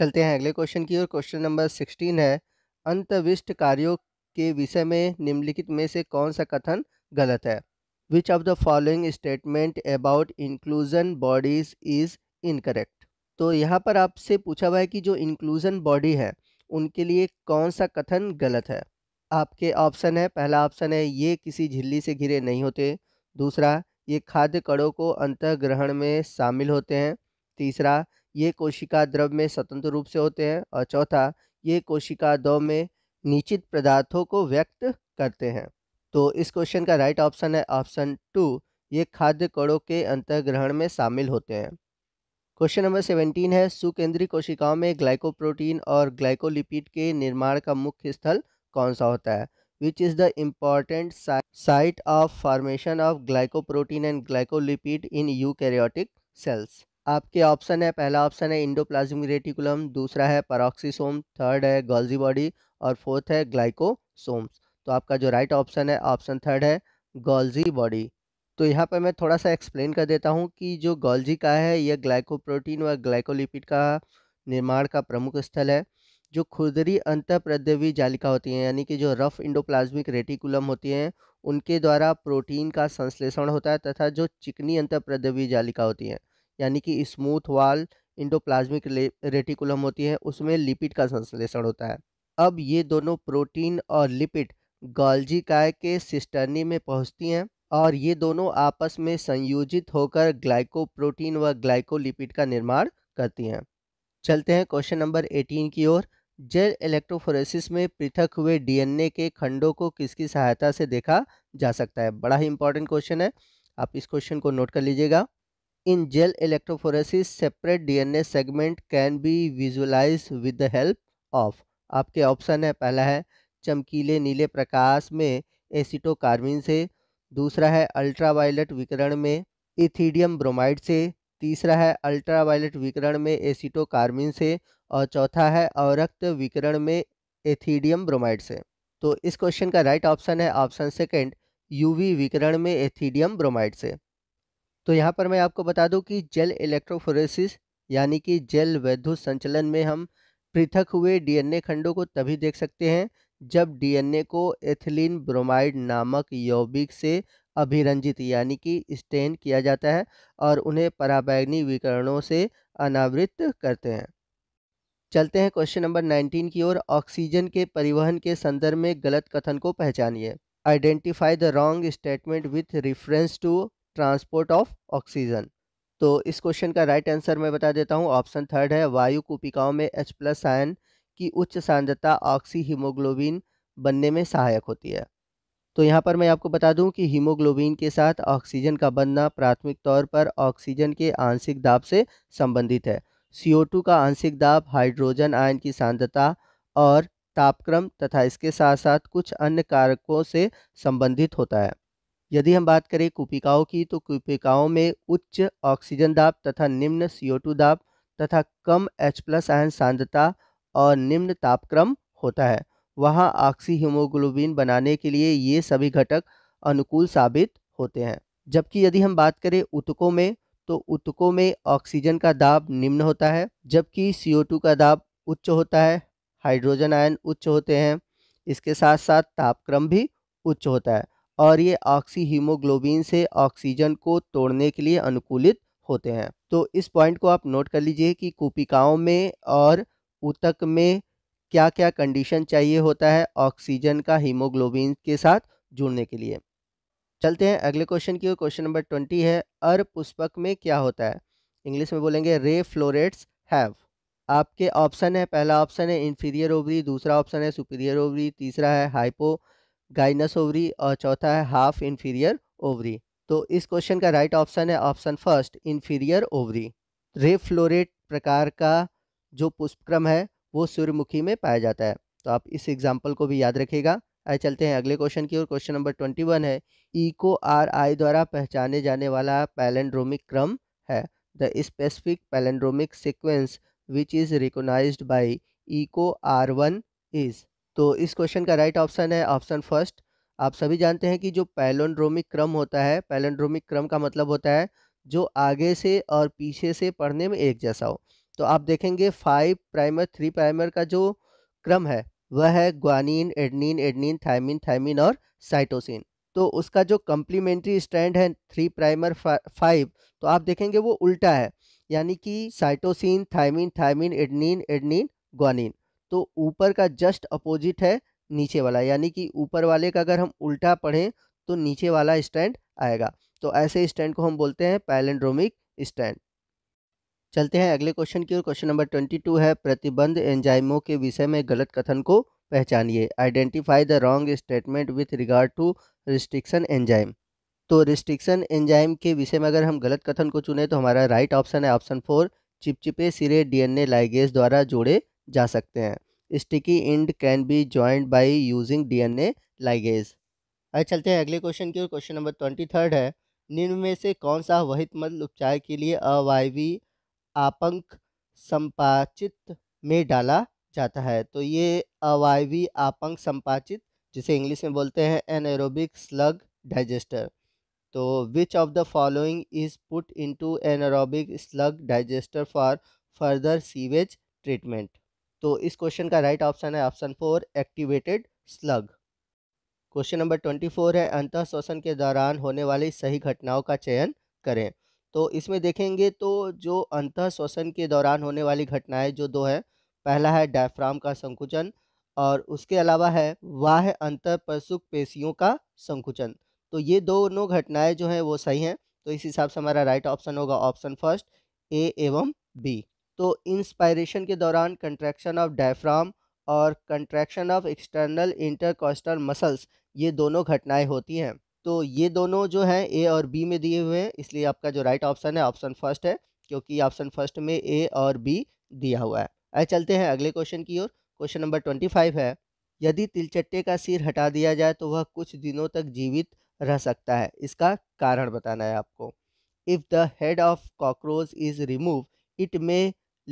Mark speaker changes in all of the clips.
Speaker 1: चलते हैं अगले क्वेश्चन की ओर क्वेश्चन नंबर सिक्सटीन है अंतविष्ट कार्यों के विषय में निम्नलिखित में से कौन सा कथन गलत है which of the following statement about inclusion bodies is incorrect तो यहाँ पर आपसे पूछा हुआ है कि जो इंक्लूजन बॉडी है उनके लिए कौन सा कथन गलत है आपके ऑप्शन है पहला ऑप्शन है ये किसी झिल्ली से घिरे नहीं होते दूसरा ये खाद्य कड़ों को अंतग्रहण में शामिल होते हैं तीसरा ये कोशिका द्रव में स्वतंत्र रूप से होते हैं और चौथा ये कोशिका दो में निश्चित पदार्थों को व्यक्त करते हैं तो इस क्वेश्चन का राइट ऑप्शन है ऑप्शन टू ये खाद्य कणों के अंतर्ग्रहण में शामिल होते हैं क्वेश्चन नंबर सेवेंटीन है सुकेंद्रीय कोशिकाओं में ग्लाइकोप्रोटीन और ग्लाइकोलिपिड के निर्माण का मुख्य स्थल कौन सा होता है which is the important site of formation of glycoprotein and glycolipid in you cells आपके ऑप्शन है पहला ऑप्शन है इंडोप्लाज्मिक रेटिकुलम दूसरा है पराक्सीसोम थर्ड है गॉल्जी बॉडी और फोर्थ है ग्लाइकोसोम्स तो आपका जो राइट ऑप्शन है ऑप्शन थर्ड है गॉल्जी बॉडी तो यहाँ पर मैं थोड़ा सा एक्सप्लेन कर देता हूँ कि जो गॉल्जी का है यह ग्लाइकोप्रोटीन व ग्लाइकोलिपिड का निर्माण का प्रमुख स्थल है जो अंत प्रद्यवी जालिका होती है यानी कि जो रफ इंडोप्लाज्मिक रेटिकुलम होती हैं उनके द्वारा प्रोटीन का संश्लेषण होता है तथा जो चिकनी प्रद्यवी जालिका होती हैं यानी कि स्मूथ वाल इंडोप्लाज्मिक रेटिकुलम होती है उसमें लिपिड का संश्लेषण होता है अब ये दोनों प्रोटीन और लिपिड गॉल्जी काय के सिस्टर्नी में पहुंचती हैं और ये दोनों आपस में संयोजित होकर ग्लाइकोप्रोटीन व ग्लाइकोलिपिड का निर्माण करती हैं चलते हैं क्वेश्चन नंबर एटीन की ओर जेल इलेक्ट्रोफोरेसिस में पृथक हुए डीएनए के खंडों को किसकी सहायता से देखा जा सकता है बड़ा ही इंपॉर्टेंट क्वेश्चन है आप इस क्वेश्चन को नोट कर लीजिएगा in gel electrophoresis separate DNA segment can be visualized with the help of आपके ऑप्शन है पहला है चमकीले नीले प्रकाश में एसिटोकार्बिन से दूसरा है अल्ट्रावायलेट विकरण में इथीडियम ब्रोमाइड से तीसरा है अल्ट्रावायलेट विकरण में एसिटोकार्बिन से और चौथा है अवरक्त विकरण में एथीडियम ब्रोमाइड से तो इस क्वेश्चन का राइट ऑप्शन है ऑप्शन सेकेंड यूवी विकरण में एथीडियम ब्रोमाइड से तो यहाँ पर मैं आपको बता दूँ कि जेल इलेक्ट्रोफोरेसिस यानी कि जेल वैधु संचलन में हम पृथक हुए डीएनए खंडों को तभी देख सकते हैं जब डीएनए को एथिलीन ब्रोमाइड नामक यौगिक से अभिरंजित यानी कि स्टेन किया जाता है और उन्हें पराबैग्नी विकरणों से अनावृत करते हैं चलते हैं क्वेश्चन नंबर 19 की ओर ऑक्सीजन के परिवहन के संदर्भ में गलत कथन को पहचानिए identify the wrong statement with reference to transport of oxygen तो इस क्वेश्चन का राइट आंसर मैं बता देता हूँ ऑप्शन थर्ड है वायु कुपिकाओं में एच प्लस आयन की उच्च सांद्रता ऑक्सी हीमोग्लोबिन बनने में सहायक होती है तो यहाँ पर मैं आपको बता दूँ कि हीमोग्लोबिन के साथ ऑक्सीजन का बनना प्राथमिक तौर पर ऑक्सीजन के आंशिक दाब से संबंधित है CO2 का आंशिक दाब हाइड्रोजन आयन की सांद्रता और तापक्रम तथा इसके साथ साथ कुछ अन्य कारकों से संबंधित होता है यदि हम बात करें कूपिकाओं की तो कूपिकाओं में उच्च ऑक्सीजन दाब तथा निम्न CO2 दाब तथा कम H प्लस आयन सांद्रता और निम्न तापक्रम होता है वहाँ ऑक्सी हीमोग्लोबिन बनाने के लिए ये सभी घटक अनुकूल साबित होते हैं जबकि यदि हम बात करें उतकों में तो उतकों में ऑक्सीजन का दाब निम्न होता है जबकि CO2 का दाब उच्च होता है हाइड्रोजन आयन उच्च होते हैं इसके साथ साथ तापक्रम भी उच्च होता है और ये ऑक्सी हीमोग्लोबिन से ऑक्सीजन को तोड़ने के लिए अनुकूलित होते हैं तो इस पॉइंट को आप नोट कर लीजिए कि कूपिकाओं में और ऊतक में क्या क्या कंडीशन चाहिए होता है ऑक्सीजन का हीमोग्लोबिन के साथ जुड़ने के लिए चलते हैं अगले क्वेश्चन की ओर क्वेश्चन नंबर ट्वेंटी है अर पुष्पक में क्या होता है इंग्लिश में बोलेंगे रे फ्लोरेट्स हैव आपके ऑप्शन है पहला ऑप्शन है इन्फीरियर ओवरी दूसरा ऑप्शन है सुपीरियर ओवरी तीसरा है हाइपो गाइनस ओवरी और चौथा है हाफ इन्फीरियर ओवरी तो इस क्वेश्चन का राइट ऑप्शन है ऑप्शन फर्स्ट इन्फीरियर ओवरी रेफ्लोरेट प्रकार का जो पुष्पक्रम है वो सूर्यमुखी में पाया जाता है तो आप इस एग्जाम्पल को भी याद रखेगा आए चलते हैं अगले क्वेश्चन की ओर क्वेश्चन नंबर ट्वेंटी वन है इको आर आई द्वारा पहचाने जाने वाला पैलेंड्रोमिक क्रम है the specific palindromic sequence which is recognise by Eco R one is तो इस क्वेश्चन का राइट ऑप्शन है ऑप्शन फर्स्ट आप सभी जानते हैं कि जो पैलोंड्रोमिक क्रम होता है पैलोंड्रोमिक क्रम का मतलब होता है जो आगे से और पीछे से पढ़ने में एक जैसा हो तो आप देखेंगे फाइव प्राइमर थ्री प्राइमर का जो क्रम है वह है guanine adenine adenine thymine thymine और साइटोसिन तो उसका जो कम्प्लीमेंट्री स्टैंड है थ्री प्राइमर फाइव तो आप देखेंगे वो उल्टा है यानी कि cytosine thymine thymine adenine adenine guanine तो ऊपर का जस्ट अपोजिट है नीचे वाला यानी कि ऊपर वाले का अगर हम उल्टा पढ़ें तो नीचे वाला स्टैंड आएगा तो ऐसे स्टैंड को हम बोलते हैं पैलेंड्रोमिक स्टैंड चलते हैं अगले क्वेश्चन की ओर क्वेश्चन नंबर ट्वेंटी टू है प्रतिबंध एंजाइमों के विषय में गलत कथन को पहचानिए identify the wrong statement with regard to restriction enzyme तो रिस्ट्रिक्शन एंजाइम के विषय में अगर हम गलत कथन को चुने तो हमारा राइट ऑप्शन है ऑप्शन फोर चिपचिपे सिरे डीएनए लाइगेज द्वारा जोड़े जा सकते हैं sticky end can be joint by using D N A ligase अरे चलते हैं अगले क्वेश्चन की ओर क्वेश्चन नंबर ट्वेंटी थर्ड है निम्न में से कौन सा वहित मल उपचार के लिए अवायवी आपंक संपाचित में डाला जाता है तो ये अवायवी आपंक संपाचित जिसे इंग्लिश में बोलते हैं एन एरोबिक स्लग डाइजेस्टर तो which of the following is put into aerobic slug digester for further sewage treatment तो इस क्वेश्चन का राइट ऑप्शन है option four activated slug question number twenty four है अंत श्वसन के दौरान होने वाली सही घटनाओं का चयन करें तो इसमें देखेंगे तो जो अंत श्वसन के दौरान होने वाली घटनाएं जो दो हैं पहला है डायफ्राम का संकुचन और उसके अलावा है वाह अंत प्रसुख पेशियों का संकुचन तो ये दोनों घटनाएं जो हैं वो सही हैं तो इस हिसाब से हमारा राइट ऑप्शन होगा ऑप्शन फर्स्ट ए एवं बी तो इंस्पायरेशन के दौरान कंट्रैक्शन ऑफ डायफ्राम और contraction of external intercostal muscles ये दोनों घटनाएं होती हैं तो ये दोनों जो हैं ए और बी में दिए हुए हैं इसलिए आपका जो राइट ऑप्शन है ऑप्शन फर्स्ट है क्योंकि ऑप्शन फर्स्ट में ए और बी दिया हुआ है आए चलते हैं अगले क्वेश्चन की ओर क्वेश्चन नंबर ट्वेंटी फाइव है यदि तिलचट्टे का सिर हटा दिया जाए तो वह कुछ दिनों तक जीवित रह सकता है इसका कारण बताना है आपको if the head of cockroach is remove it may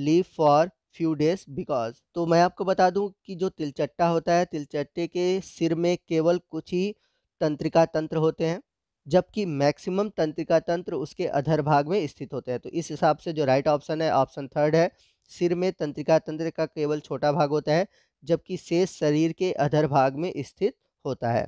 Speaker 1: leave for few days because तो मैं आपको बता दूं कि जो तिलचट्टा होता है तिलचट्टे के सिर में केवल कुछ ही तंत्रिका तंत्र होते हैं जबकि मैक्सिमम तंत्रिका तंत्र उसके अधर भाग में स्थित होते हैं तो इस हिसाब से जो राइट ऑप्शन है ऑप्शन थर्ड है सिर में तंत्रिका तंत्र का केवल छोटा भाग होता है जबकि शेष शरीर के अधर भाग में स्थित होता है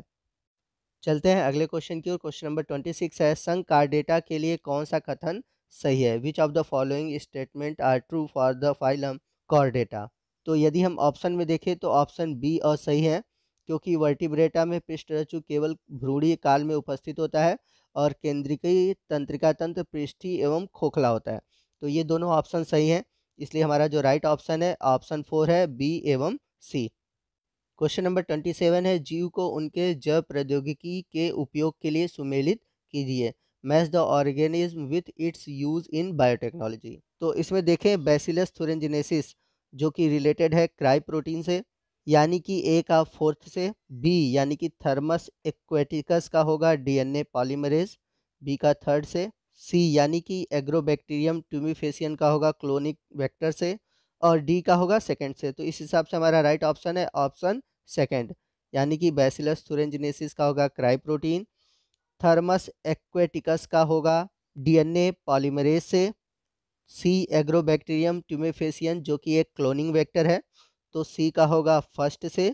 Speaker 1: चलते हैं अगले क्वेश्चन की ओर क्वेश्चन नंबर ट्वेंटी सिक्स है संघ कार्डेटा के लिए कौन सा कथन सही है which of the following statement are true for the phylum chordata तो यदि हम ऑप्शन में देखें तो ऑप्शन बी और सही है क्योंकि वर्टिब्रेटा में पृष्ठ पृष्ठरचु केवल भ्रूणीय काल में उपस्थित होता है और केंद्रीय तंत्रिका तंत्र पृष्ठी एवं खोखला होता है तो ये दोनों ऑप्शन सही हैं इसलिए हमारा जो राइट ऑप्शन है ऑप्शन फोर है बी एवं C question number twenty seven है जीव को उनके जैव प्रौद्योगिकी के उपयोग के लिए सुमेलित कीजिए match the organism with its use in biotechnology तो इसमें देखें बेसिलस थुरेंजिनेसिस जो कि रिलेटेड है क्राई प्रोटीन से यानी कि ए का फोर्थ से बी यानी कि थर्मस एक्वेटिकस का होगा डीएनए पॉलीमरेज बी का थर्ड से सी यानी कि एग्रोबैक्टीरियम ट्यूमिफेसियन का होगा क्लोनिक वेक्टर से और डी का होगा सेकंड से तो इस हिसाब से हमारा राइट ऑप्शन है ऑप्शन सेकंड यानी कि बेसिलस थुरेंजिनेसिस का होगा क्राई प्रोटीन थर्मस एक्वेटिकस का होगा डीएनए पॉलीमरेज से सी एग्रोबैक्टीरियम ट्यूमेफेसियन जो कि एक क्लोनिंग वेक्टर है तो सी का होगा फर्स्ट से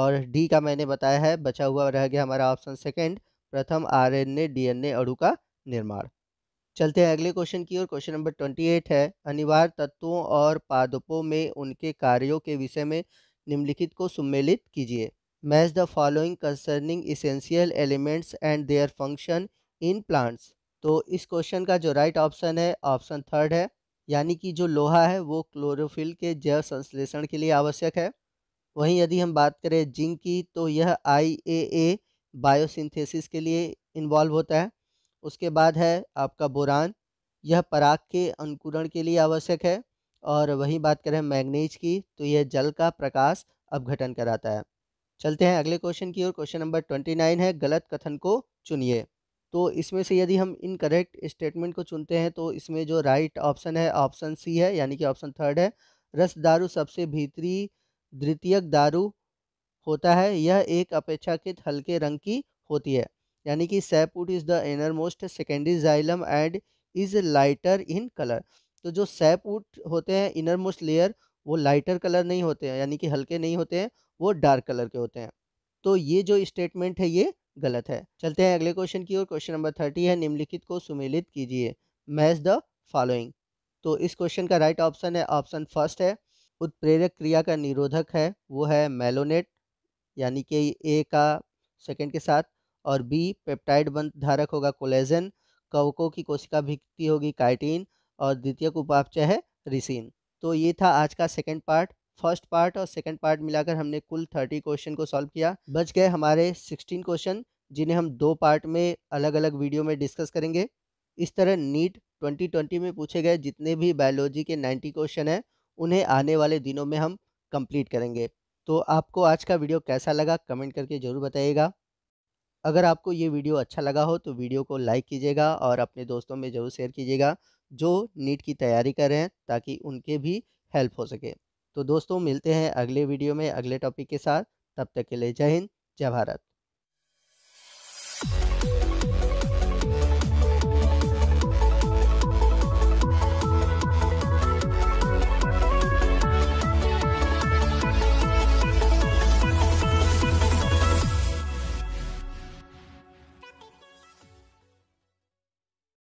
Speaker 1: और डी का मैंने बताया है बचा हुआ रह गया हमारा ऑप्शन सेकंड प्रथम आरएनए डीएनए अणु का निर्माण चलते हैं अगले क्वेश्चन की ओर क्वेश्चन नंबर ट्वेंटी एट है अनिवार्य तत्वों और पादपों में उनके कार्यों के विषय में निम्नलिखित को सम्मिलित कीजिए match the following concerning essential elements and their function in plants तो इस क्वेश्चन का जो राइट right ऑप्शन है ऑप्शन थर्ड है यानी कि जो लोहा है वो क्लोरोफिल के जैव संश्लेषण के लिए आवश्यक है वहीं यदि हम बात करें जिंक की तो यह आई ए ए बायोसिंथेसिस के लिए इन्वॉल्व होता है उसके बाद है आपका बोरान यह पराग के अंकुरण के लिए आवश्यक है और वहीं बात करें मैग्नीज की तो यह जल का प्रकाश अपघटन कराता है चलते हैं अगले क्वेश्चन की ओर क्वेश्चन नंबर ट्वेंटी नाइन है गलत कथन को चुनिए तो इसमें से यदि हम इनकरेक्ट स्टेटमेंट को चुनते हैं तो इसमें जो राइट ऑप्शन है ऑप्शन सी है यानी कि ऑप्शन थर्ड है रस दारू सबसे भीतरी द्वितीयक दारू होता है यह एक अपेक्षाकृत हल्के रंग की होती है यानी कि sapwood is the innermost secondary xylem and is lighter in colour तो जो सैपुट होते हैं इनर मोस्ट लेयर वो लाइटर कलर नहीं होते हैं यानी कि हल्के नहीं होते हैं वो डार्क कलर के होते हैं तो ये जो स्टेटमेंट है ये गलत है चलते हैं अगले क्वेश्चन की ओर क्वेश्चन नंबर थर्टी है निम्नलिखित को सुमेलित कीजिए मैच द फॉलोइंग तो इस क्वेश्चन का राइट ऑप्शन है ऑप्शन फर्स्ट है उत्प्रेरक क्रिया का निरोधक है वो है मेलोनेट यानी कि ए का सेकेंड के साथ और बी पेप्टाइड बंध धारक होगा कोलेजन कवकों की कोशिका भित्ति होगी काइटीन और द्वितीय उपापचय है रिसिन तो ये था आज का सेकेंड पार्ट फर्स्ट पार्ट और सेकंड पार्ट मिलाकर हमने कुल थर्टी क्वेश्चन को सॉल्व किया बच गए हमारे सिक्सटीन क्वेश्चन जिन्हें हम दो पार्ट में अलग अलग वीडियो में डिस्कस करेंगे इस तरह नीट 2020 में पूछे गए जितने भी बायोलॉजी के 90 क्वेश्चन हैं उन्हें आने वाले दिनों में हम कंप्लीट करेंगे तो आपको आज का वीडियो कैसा लगा कमेंट करके ज़रूर बताइएगा अगर आपको ये वीडियो अच्छा लगा हो तो वीडियो को लाइक कीजिएगा और अपने दोस्तों में ज़रूर शेयर कीजिएगा जो नीट की तैयारी कर रहे हैं ताकि उनके भी हेल्प हो सके तो दोस्तों मिलते हैं अगले वीडियो में अगले टॉपिक के साथ तब तक के लिए जय हिंद जय भारत